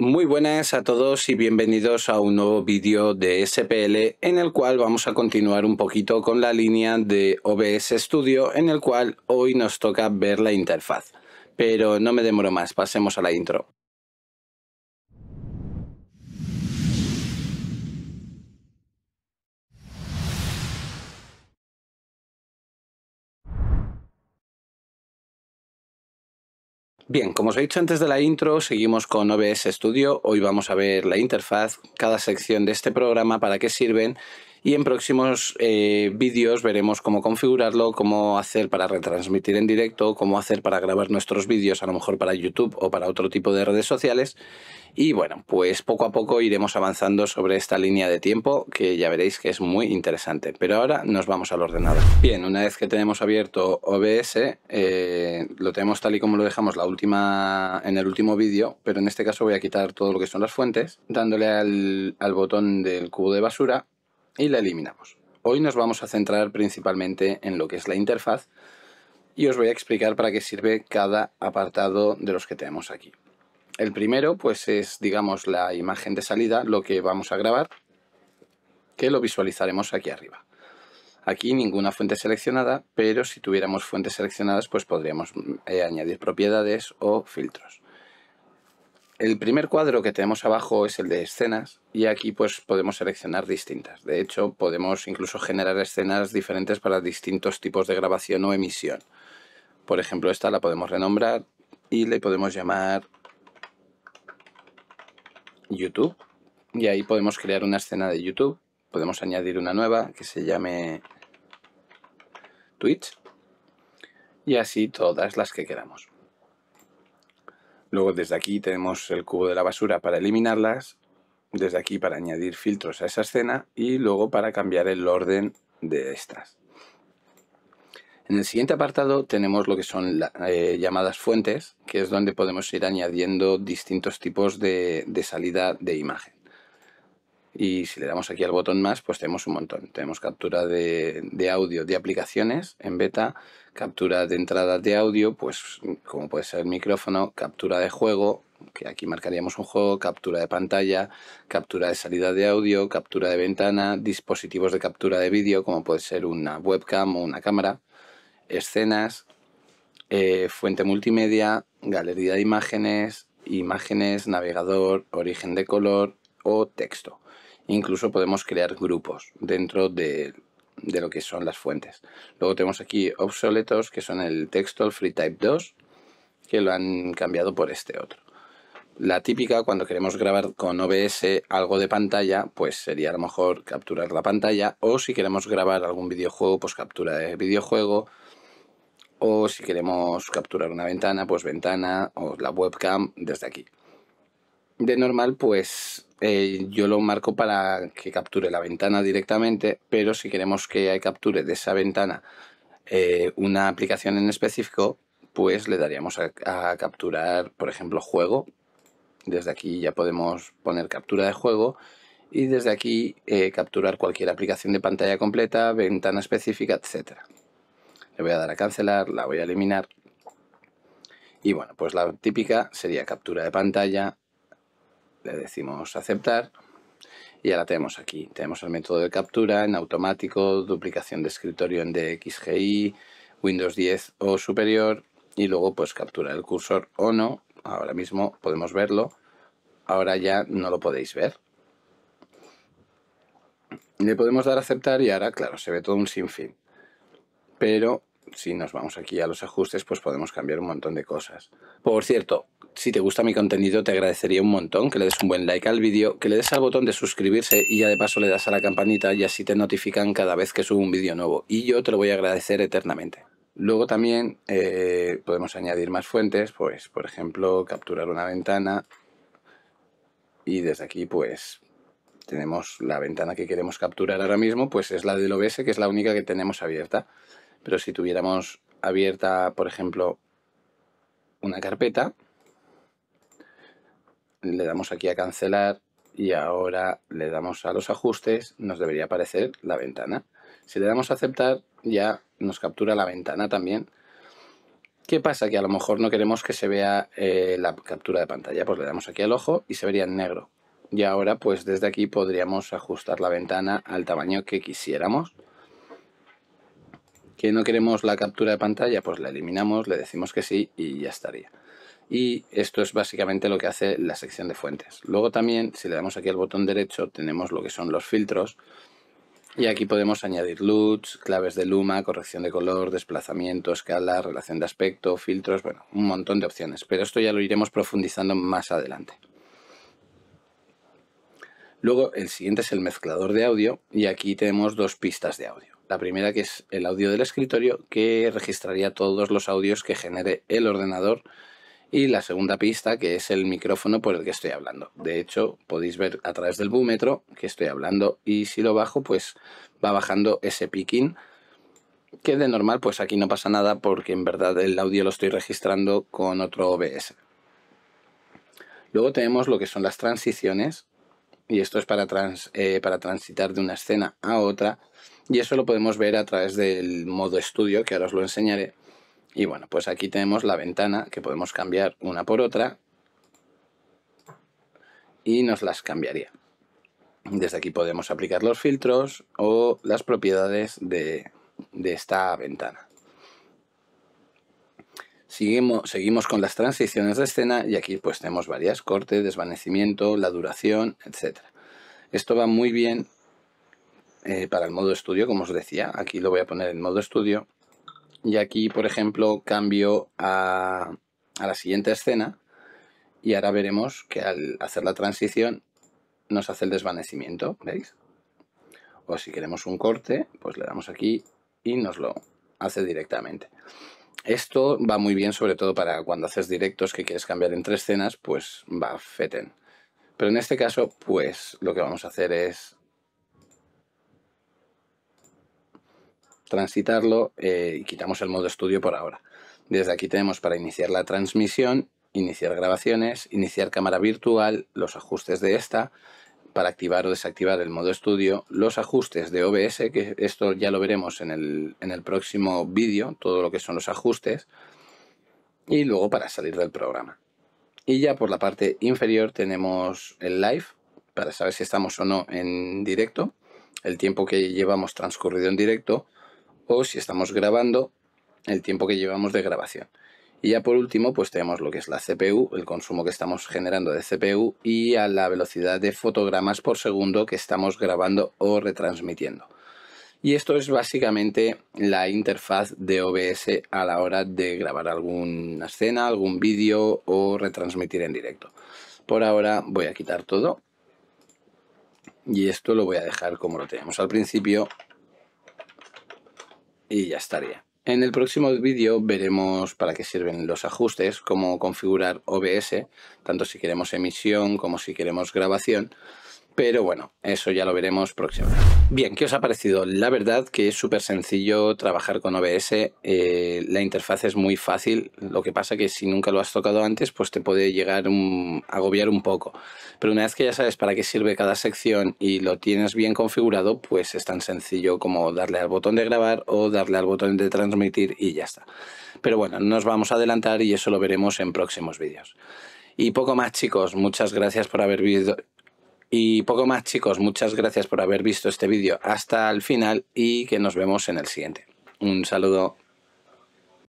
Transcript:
Muy buenas a todos y bienvenidos a un nuevo vídeo de SPL en el cual vamos a continuar un poquito con la línea de OBS Studio en el cual hoy nos toca ver la interfaz. Pero no me demoro más, pasemos a la intro. Bien, como os he dicho antes de la intro, seguimos con OBS Studio. Hoy vamos a ver la interfaz, cada sección de este programa, para qué sirven y en próximos eh, vídeos veremos cómo configurarlo, cómo hacer para retransmitir en directo, cómo hacer para grabar nuestros vídeos a lo mejor para YouTube o para otro tipo de redes sociales y bueno, pues poco a poco iremos avanzando sobre esta línea de tiempo que ya veréis que es muy interesante. Pero ahora nos vamos al ordenador. Bien, una vez que tenemos abierto OBS, eh, lo tenemos tal y como lo dejamos la última, en el último vídeo, pero en este caso voy a quitar todo lo que son las fuentes, dándole al, al botón del cubo de basura y la eliminamos. Hoy nos vamos a centrar principalmente en lo que es la interfaz y os voy a explicar para qué sirve cada apartado de los que tenemos aquí. El primero pues es digamos la imagen de salida, lo que vamos a grabar, que lo visualizaremos aquí arriba. Aquí ninguna fuente seleccionada, pero si tuviéramos fuentes seleccionadas pues podríamos eh, añadir propiedades o filtros. El primer cuadro que tenemos abajo es el de escenas y aquí pues podemos seleccionar distintas. De hecho, podemos incluso generar escenas diferentes para distintos tipos de grabación o emisión. Por ejemplo, esta la podemos renombrar y le podemos llamar YouTube. Y ahí podemos crear una escena de YouTube. Podemos añadir una nueva que se llame Twitch. Y así todas las que queramos. Luego desde aquí tenemos el cubo de la basura para eliminarlas, desde aquí para añadir filtros a esa escena y luego para cambiar el orden de estas. En el siguiente apartado tenemos lo que son eh, llamadas fuentes, que es donde podemos ir añadiendo distintos tipos de, de salida de imagen. Y si le damos aquí al botón más, pues tenemos un montón. Tenemos captura de, audio de aplicaciones en beta, captura de entradas de audio, pues como puede ser el micrófono, captura de juego, que aquí marcaríamos un juego, captura de pantalla, captura de salida de audio, captura de ventana, dispositivos de captura de vídeo, como puede ser una webcam o una cámara, escenas, eh, fuente multimedia, galería de imágenes, imágenes, navegador, origen de color o texto. Incluso podemos crear grupos dentro de, lo que son las fuentes. Luego tenemos aquí obsoletos, que son el texto, Free Type 2, que lo han cambiado por este otro. La típica cuando queremos grabar con OBS algo de pantalla, pues sería a lo mejor capturar la pantalla, o si queremos grabar algún videojuego, pues captura de videojuego, o si queremos capturar una ventana, pues ventana o la webcam desde aquí de normal, pues eh, yo lo marco para que capture la ventana directamente, pero si queremos que capture de esa ventana eh, una aplicación en específico, pues le daríamos a, capturar, por ejemplo, juego. Desde aquí ya podemos poner captura de juego y desde aquí eh, capturar cualquier aplicación de pantalla completa, ventana específica, etc. Le voy a dar a cancelar, la voy a eliminar. Y bueno, pues la típica sería captura de pantalla, le decimos aceptar y ya tenemos aquí. Tenemos el método de captura en automático, duplicación de escritorio en DXGI, Windows 10 o superior y luego pues captura el cursor o no. Ahora mismo podemos verlo, ahora ya no lo podéis ver. Le podemos dar aceptar y ahora, claro, se ve todo un sinfín. Pero si nos vamos aquí a los ajustes, pues podemos cambiar un montón de cosas. Por cierto, si te gusta mi contenido, te agradecería un montón que le des un buen like al vídeo, que le des al botón de suscribirse y ya de paso le das a la campanita y así te notifican cada vez que subo un vídeo nuevo. Y yo te lo voy a agradecer eternamente. Luego también eh, podemos añadir más fuentes, pues por ejemplo capturar una ventana y desde aquí pues tenemos la ventana que queremos capturar ahora mismo, pues es la del OBS que es la única que tenemos abierta. Pero si tuviéramos abierta, por ejemplo, una carpeta, le damos aquí a cancelar y ahora le damos a los ajustes, nos debería aparecer la ventana. Si le damos a aceptar, ya nos captura la ventana también. ¿Qué pasa? Que a lo mejor no queremos que se vea eh, la captura de pantalla. Pues le damos aquí al ojo y se vería en negro. Y ahora pues desde aquí podríamos ajustar la ventana al tamaño que quisiéramos que no queremos la captura de pantalla, pues la eliminamos, le decimos que sí y ya estaría. Y esto es básicamente lo que hace la sección de fuentes. Luego también, si le damos aquí al botón derecho, tenemos lo que son los filtros. Y aquí podemos añadir LUTs, claves de luma, corrección de color, desplazamiento, escala, relación de aspecto, filtros, bueno, un montón de opciones. Pero esto ya lo iremos profundizando más adelante. Luego el siguiente es el mezclador de audio y aquí tenemos dos pistas de audio. La primera que es el audio del escritorio que registraría todos los audios que genere el ordenador y la segunda pista que es el micrófono por el que estoy hablando. De hecho, podéis ver a través del búmetro que estoy hablando y si lo bajo pues va bajando ese picking que de normal pues aquí no pasa nada porque en verdad el audio lo estoy registrando con otro OBS. Luego tenemos lo que son las transiciones y esto es para, eh, para transitar de una escena a otra y eso lo podemos ver a través del modo estudio, que ahora os lo enseñaré. Y bueno, pues aquí tenemos la ventana que podemos cambiar una por otra y nos las cambiaría. Desde aquí podemos aplicar los filtros o las propiedades de, esta ventana. Seguimos, seguimos, con las transiciones de escena y aquí pues tenemos varias, corte, desvanecimiento, la duración, etc. Esto va muy bien eh, para el modo estudio, como os decía. Aquí lo voy a poner en modo estudio. Y aquí, por ejemplo, cambio a, a la siguiente escena. Y ahora veremos que al hacer la transición nos hace el desvanecimiento, ¿veis? O si queremos un corte, pues le damos aquí y nos lo hace directamente. Esto va muy bien sobre todo para cuando haces directos que quieres cambiar entre escenas, pues va feten. Pero en este caso, pues lo que vamos a hacer es transitarlo eh, y quitamos el modo estudio por ahora. Desde aquí tenemos para iniciar la transmisión, iniciar grabaciones, iniciar cámara virtual, los ajustes de esta, para activar o desactivar el modo estudio, los ajustes de OBS, que esto ya lo veremos en el, en el próximo vídeo, todo lo que son los ajustes, y luego para salir del programa. Y ya por la parte inferior tenemos el live, para saber si estamos o no en directo, el tiempo que llevamos transcurrido en directo, o si estamos grabando el tiempo que llevamos de grabación. Y ya por último, pues tenemos lo que es la CPU, el consumo que estamos generando de CPU y a la velocidad de fotogramas por segundo que estamos grabando o retransmitiendo. Y esto es básicamente la interfaz de OBS a la hora de grabar alguna escena, algún vídeo o retransmitir en directo. Por ahora voy a quitar todo y esto lo voy a dejar como lo tenemos al principio y ya estaría. En el próximo vídeo veremos para qué sirven los ajustes, cómo configurar OBS, tanto si queremos emisión como si queremos grabación pero bueno, eso ya lo veremos próximamente. Bien, ¿qué os ha parecido? La verdad que es súper sencillo trabajar con OBS, eh, la interfaz es muy fácil, lo que pasa que si nunca lo has tocado antes, pues te puede llegar a agobiar un poco. Pero una vez que ya sabes para qué sirve cada sección y lo tienes bien configurado, pues es tan sencillo como darle al botón de grabar o darle al botón de transmitir y ya está. Pero bueno, nos vamos a adelantar y eso lo veremos en próximos vídeos. Y poco más chicos, muchas gracias por haber visto y poco más chicos, muchas gracias por haber visto este vídeo hasta el final y que nos vemos en el siguiente. Un saludo.